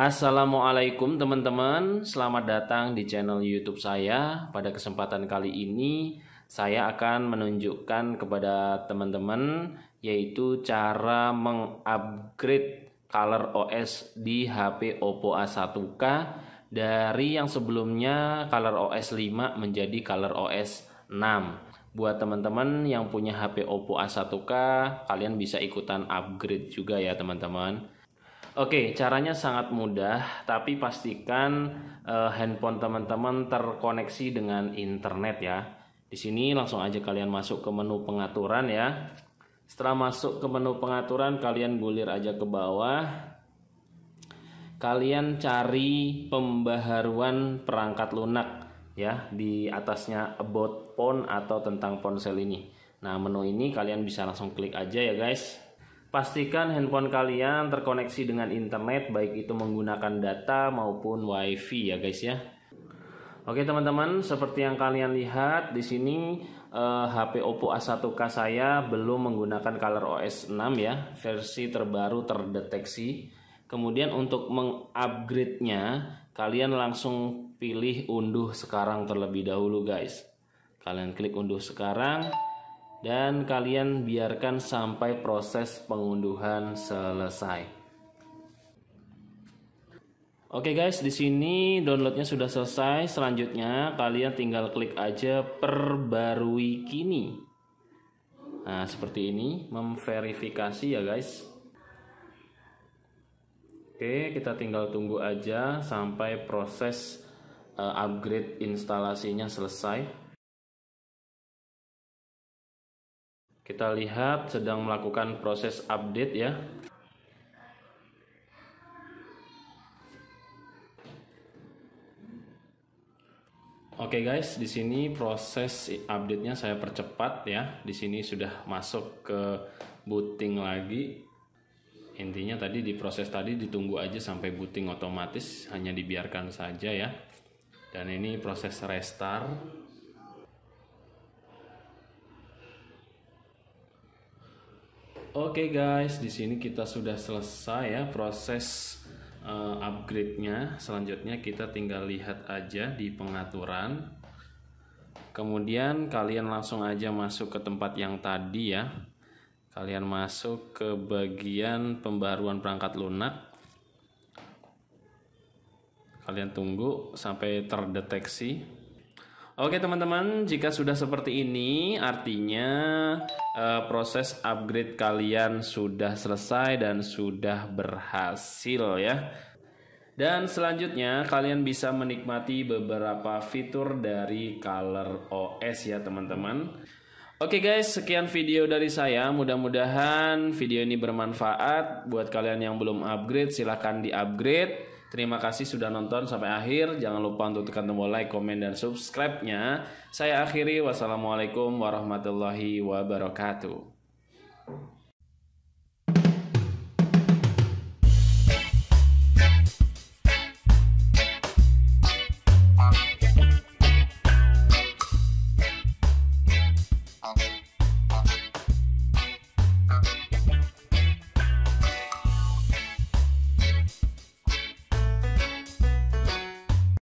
Assalamualaikum teman-teman, selamat datang di channel YouTube saya. Pada kesempatan kali ini, saya akan menunjukkan kepada teman-teman yaitu cara mengupgrade color OS di HP Oppo A1K dari yang sebelumnya color OS 5 menjadi color OS 6. Buat teman-teman yang punya HP Oppo A1K, kalian bisa ikutan upgrade juga ya teman-teman. Oke, caranya sangat mudah, tapi pastikan uh, handphone teman-teman terkoneksi dengan internet ya. Di sini langsung aja kalian masuk ke menu pengaturan ya. Setelah masuk ke menu pengaturan, kalian gulir aja ke bawah. Kalian cari pembaharuan perangkat lunak ya di atasnya about phone atau tentang ponsel ini. Nah, menu ini kalian bisa langsung klik aja ya, guys. Pastikan handphone kalian terkoneksi dengan internet baik itu menggunakan data maupun wifi ya guys ya. Oke teman-teman, seperti yang kalian lihat di sini eh, HP Oppo A1K saya belum menggunakan Color OS 6 ya, versi terbaru terdeteksi. Kemudian untuk mengupgrade-nya, kalian langsung pilih unduh sekarang terlebih dahulu guys. Kalian klik unduh sekarang dan kalian biarkan sampai proses pengunduhan selesai. Oke guys, di sini downloadnya sudah selesai. Selanjutnya kalian tinggal klik aja perbarui kini. Nah seperti ini, memverifikasi ya guys. Oke, kita tinggal tunggu aja sampai proses eh, upgrade instalasinya selesai. Kita lihat sedang melakukan proses update ya. Oke okay guys, di sini proses update-nya saya percepat ya. Di sini sudah masuk ke booting lagi. Intinya tadi di proses tadi ditunggu aja sampai booting otomatis, hanya dibiarkan saja ya. Dan ini proses restart. Oke okay guys, di sini kita sudah selesai ya proses uh, upgrade-nya. Selanjutnya kita tinggal lihat aja di pengaturan. Kemudian kalian langsung aja masuk ke tempat yang tadi ya. Kalian masuk ke bagian pembaruan perangkat lunak. Kalian tunggu sampai terdeteksi Oke teman-teman, jika sudah seperti ini artinya uh, proses upgrade kalian sudah selesai dan sudah berhasil ya. Dan selanjutnya kalian bisa menikmati beberapa fitur dari Color OS ya teman-teman. Oke okay guys, sekian video dari saya. Mudah-mudahan video ini bermanfaat buat kalian yang belum upgrade, silahkan di-upgrade. Terima kasih sudah nonton sampai akhir. Jangan lupa untuk tekan tombol like, komen, dan subscribe-nya. Saya akhiri. Wassalamualaikum warahmatullahi wabarakatuh.